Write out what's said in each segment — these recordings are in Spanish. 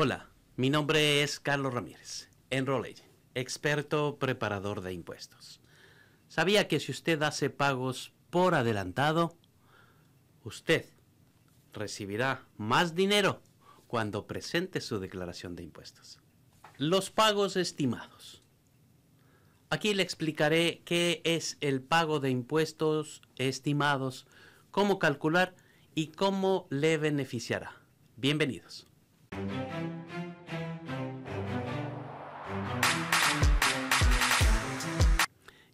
Hola, mi nombre es Carlos Ramírez, Enrolley, experto preparador de impuestos. ¿Sabía que si usted hace pagos por adelantado, usted recibirá más dinero cuando presente su declaración de impuestos? Los pagos estimados. Aquí le explicaré qué es el pago de impuestos estimados, cómo calcular y cómo le beneficiará. Bienvenidos.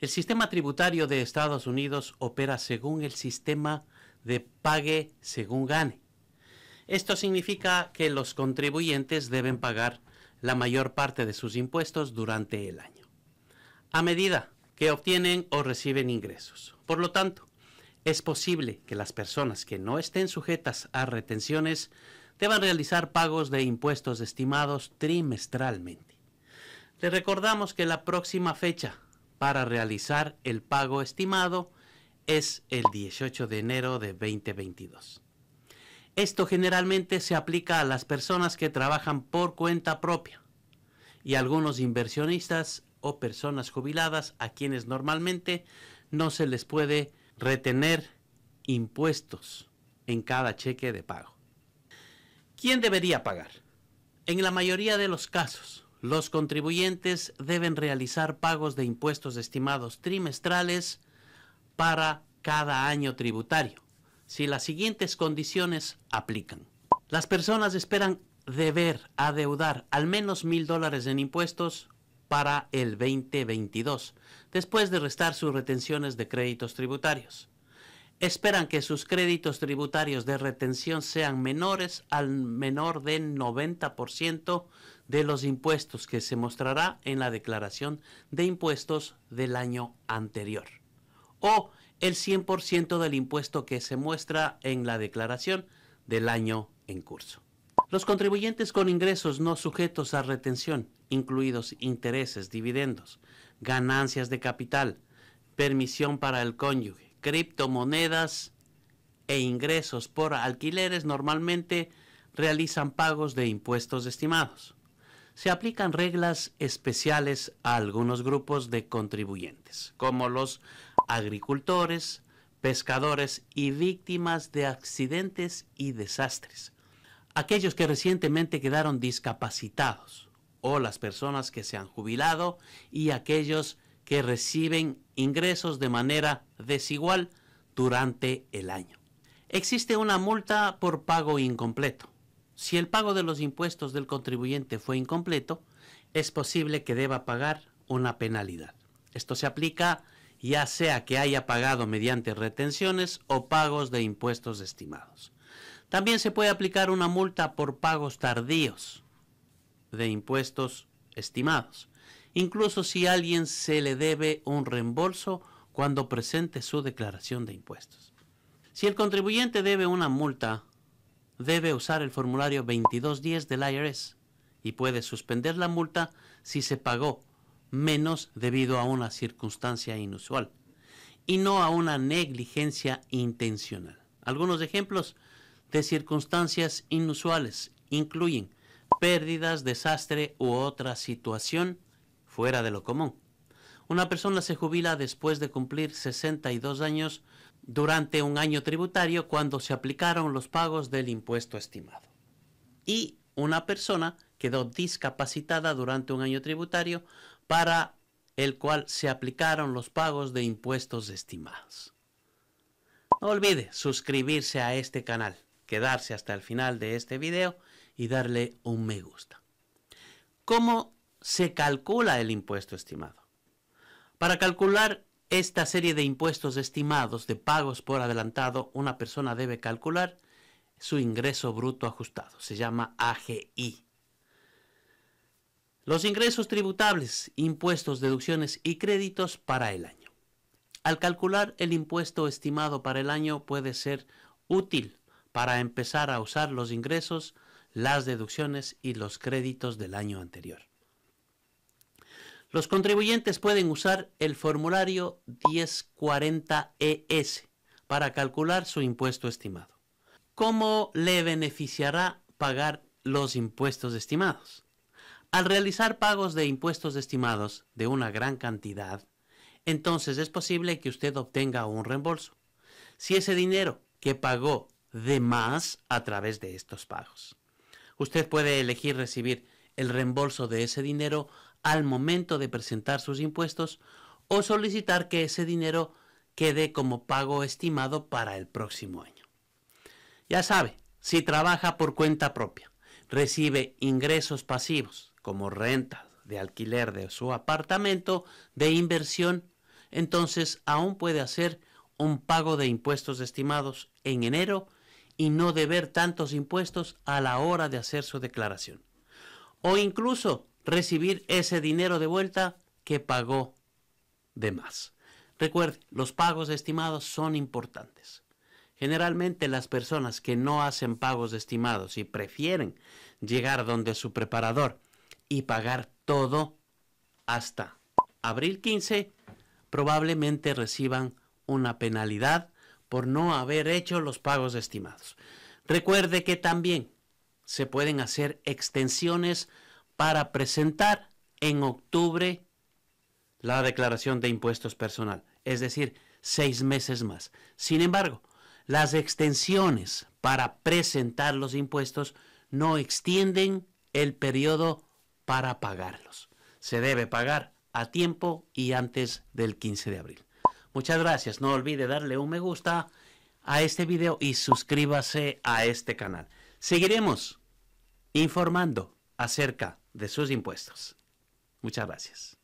El sistema tributario de Estados Unidos opera según el sistema de pague según gane. Esto significa que los contribuyentes deben pagar la mayor parte de sus impuestos durante el año, a medida que obtienen o reciben ingresos. Por lo tanto, es posible que las personas que no estén sujetas a retenciones a realizar pagos de impuestos estimados trimestralmente. Le recordamos que la próxima fecha para realizar el pago estimado es el 18 de enero de 2022. Esto generalmente se aplica a las personas que trabajan por cuenta propia y algunos inversionistas o personas jubiladas a quienes normalmente no se les puede retener impuestos en cada cheque de pago. ¿Quién debería pagar? En la mayoría de los casos, los contribuyentes deben realizar pagos de impuestos estimados trimestrales para cada año tributario, si las siguientes condiciones aplican. Las personas esperan deber adeudar al menos mil dólares en impuestos para el 2022, después de restar sus retenciones de créditos tributarios esperan que sus créditos tributarios de retención sean menores al menor del 90% de los impuestos que se mostrará en la declaración de impuestos del año anterior o el 100% del impuesto que se muestra en la declaración del año en curso. Los contribuyentes con ingresos no sujetos a retención, incluidos intereses, dividendos, ganancias de capital, permisión para el cónyuge, criptomonedas e ingresos por alquileres normalmente realizan pagos de impuestos estimados. Se aplican reglas especiales a algunos grupos de contribuyentes, como los agricultores, pescadores y víctimas de accidentes y desastres, aquellos que recientemente quedaron discapacitados o las personas que se han jubilado y aquellos que reciben ingresos de manera desigual durante el año. Existe una multa por pago incompleto. Si el pago de los impuestos del contribuyente fue incompleto, es posible que deba pagar una penalidad. Esto se aplica ya sea que haya pagado mediante retenciones o pagos de impuestos estimados. También se puede aplicar una multa por pagos tardíos de impuestos estimados incluso si alguien se le debe un reembolso cuando presente su declaración de impuestos. Si el contribuyente debe una multa, debe usar el formulario 2210 del IRS y puede suspender la multa si se pagó menos debido a una circunstancia inusual y no a una negligencia intencional. Algunos ejemplos de circunstancias inusuales incluyen pérdidas, desastre u otra situación fuera de lo común. Una persona se jubila después de cumplir 62 años durante un año tributario cuando se aplicaron los pagos del impuesto estimado. Y una persona quedó discapacitada durante un año tributario para el cual se aplicaron los pagos de impuestos estimados. No olvide suscribirse a este canal, quedarse hasta el final de este video y darle un me gusta. ¿Cómo se calcula el impuesto estimado. Para calcular esta serie de impuestos estimados de pagos por adelantado, una persona debe calcular su ingreso bruto ajustado. Se llama AGI. Los ingresos tributables, impuestos, deducciones y créditos para el año. Al calcular el impuesto estimado para el año puede ser útil para empezar a usar los ingresos, las deducciones y los créditos del año anterior. Los contribuyentes pueden usar el formulario 1040ES e para calcular su impuesto estimado. ¿Cómo le beneficiará pagar los impuestos estimados? Al realizar pagos de impuestos estimados de una gran cantidad, entonces es posible que usted obtenga un reembolso. Si ese dinero que pagó de más a través de estos pagos. Usted puede elegir recibir el reembolso de ese dinero al momento de presentar sus impuestos o solicitar que ese dinero quede como pago estimado para el próximo año. Ya sabe, si trabaja por cuenta propia, recibe ingresos pasivos como renta de alquiler de su apartamento, de inversión, entonces aún puede hacer un pago de impuestos estimados en enero y no deber tantos impuestos a la hora de hacer su declaración. O incluso recibir ese dinero de vuelta que pagó de más. Recuerde, los pagos estimados son importantes. Generalmente las personas que no hacen pagos estimados y prefieren llegar donde su preparador y pagar todo hasta abril 15, probablemente reciban una penalidad por no haber hecho los pagos estimados. Recuerde que también se pueden hacer extensiones para presentar en octubre la declaración de impuestos personal, es decir, seis meses más. Sin embargo, las extensiones para presentar los impuestos no extienden el periodo para pagarlos. Se debe pagar a tiempo y antes del 15 de abril. Muchas gracias. No olvide darle un me gusta a este video y suscríbase a este canal. Seguiremos informando acerca de sus impuestos. Muchas gracias.